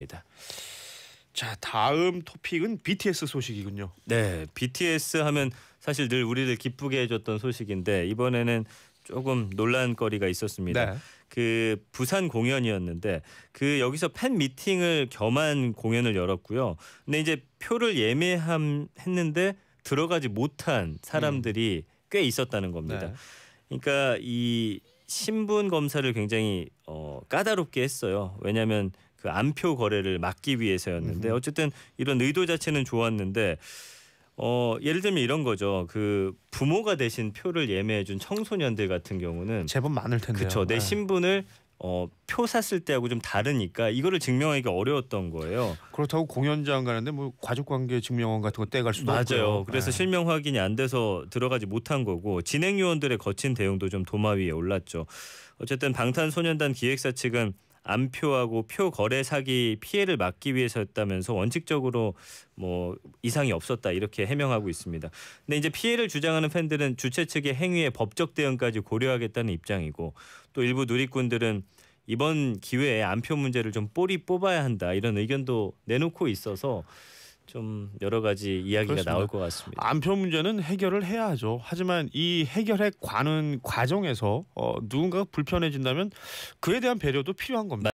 입니다. 자 다음 토픽은 BTS 소식이군요. 네, BTS 하면 사실 늘 우리를 기쁘게 해줬던 소식인데 이번에는 조금 논란거리가 있었습니다. 네. 그 부산 공연이었는데 그 여기서 팬 미팅을 겸한 공연을 열었고요. 근데 이제 표를 예매함 했는데 들어가지 못한 사람들이 음. 꽤 있었다는 겁니다. 네. 그러니까 이 신분 검사를 굉장히 어, 까다롭게 했어요. 왜냐하면 그 안표 거래를 막기 위해서였는데 어쨌든 이런 의도 자체는 좋았는데 어 예를 들면 이런 거죠. 그 부모가 대신 표를 예매해 준 청소년들 같은 경우는 제법 많을 텐데요. 그렇죠. 내 네. 신분을 어, 표 샀을 때하고 좀 다르니까 이거를 증명하기가 어려웠던 거예요. 그렇다고 공연장 가는데 뭐 가족관계 증명원 같은 거 떼갈 수도 맞아요. 없고요. 그래서 네. 실명 확인이 안 돼서 들어가지 못한 거고 진행 요원들의 거친 대응도 좀 도마 위에 올랐죠. 어쨌든 방탄소년단 기획사 측은 안표하고 표 거래 사기 피해를 막기 위해서였다면서 원칙적으로 뭐 이상이 없었다 이렇게 해명하고 있습니다. 근데 이제 피해를 주장하는 팬들은 주최 측의 행위에 법적 대응까지 고려하겠다는 입장이고 또 일부 누리꾼들은 이번 기회에 안표 문제를 좀뽀리 뽑아야 한다 이런 의견도 내놓고 있어서 좀 여러 가지 이야기가 그렇습니다. 나올 것 같습니다. 안편 문제는 해결을 해야 하죠. 하지만 이 해결의 관은 과정에서 어, 누군가가 불편해진다면 그에 대한 배려도 필요한 겁니다.